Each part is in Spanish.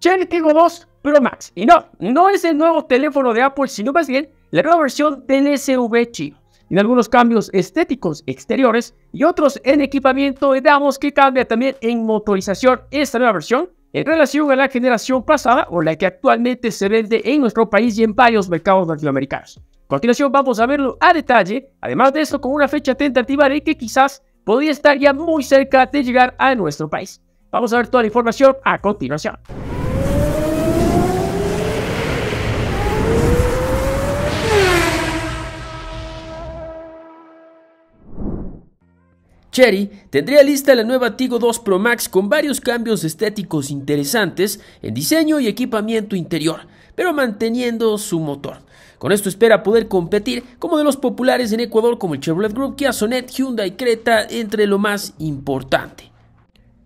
Cherry Kigo Pro Max. Y no, no es el nuevo teléfono de Apple, sino más bien la nueva versión del SUV Y En algunos cambios estéticos exteriores y otros en equipamiento, damos que cambia también en motorización esta nueva versión en relación a la generación pasada o la que actualmente se vende en nuestro país y en varios mercados latinoamericanos. A continuación vamos a verlo a detalle, además de esto con una fecha tentativa de que quizás podría estar ya muy cerca de llegar a nuestro país. Vamos a ver toda la información a continuación. Cherry tendría lista la nueva Tigo 2 Pro Max con varios cambios estéticos interesantes en diseño y equipamiento interior, pero manteniendo su motor. Con esto espera poder competir como de los populares en Ecuador como el Chevrolet Group, Kia Sonet, Hyundai Creta, entre lo más importante.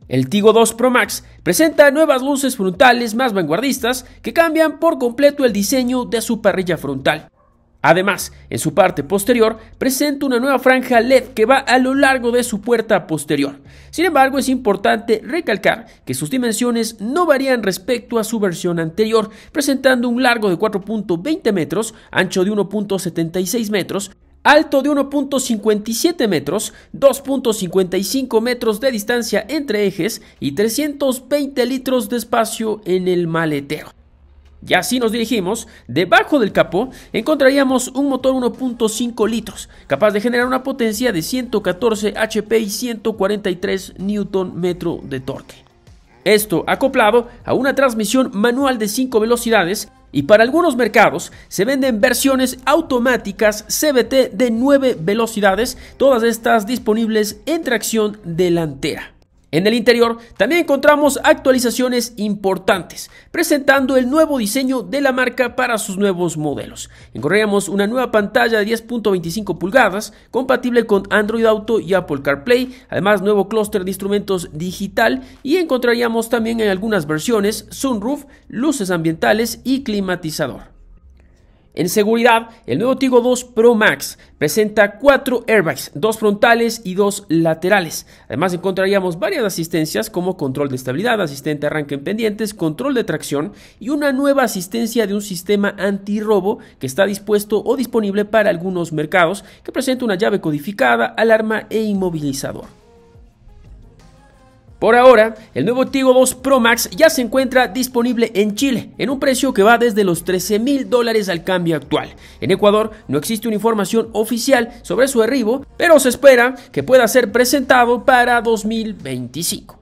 El Tigo 2 Pro Max presenta nuevas luces frontales más vanguardistas que cambian por completo el diseño de su parrilla frontal. Además, en su parte posterior presenta una nueva franja LED que va a lo largo de su puerta posterior. Sin embargo, es importante recalcar que sus dimensiones no varían respecto a su versión anterior, presentando un largo de 4.20 metros, ancho de 1.76 metros, alto de 1.57 metros, 2.55 metros de distancia entre ejes y 320 litros de espacio en el maletero. Y así nos dirigimos, debajo del capó encontraríamos un motor 1.5 litros, capaz de generar una potencia de 114 HP y 143 Nm de torque. Esto acoplado a una transmisión manual de 5 velocidades y para algunos mercados se venden versiones automáticas CBT de 9 velocidades, todas estas disponibles en tracción delantera. En el interior también encontramos actualizaciones importantes, presentando el nuevo diseño de la marca para sus nuevos modelos. Encontraríamos una nueva pantalla de 10.25 pulgadas, compatible con Android Auto y Apple CarPlay, además nuevo clúster de instrumentos digital y encontraríamos también en algunas versiones sunroof, luces ambientales y climatizador. En seguridad, el nuevo Tigo 2 Pro Max presenta cuatro airbags, dos frontales y dos laterales. Además encontraríamos varias asistencias como control de estabilidad, asistente arranque en pendientes, control de tracción y una nueva asistencia de un sistema antirrobo que está dispuesto o disponible para algunos mercados que presenta una llave codificada, alarma e inmovilizador. Por ahora, el nuevo Tigo 2 Pro Max ya se encuentra disponible en Chile en un precio que va desde los 13 mil dólares al cambio actual. En Ecuador no existe una información oficial sobre su arribo, pero se espera que pueda ser presentado para 2025.